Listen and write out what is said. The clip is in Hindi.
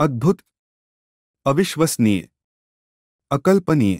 अद्भुत अविश्वसनीय अकल्पनीय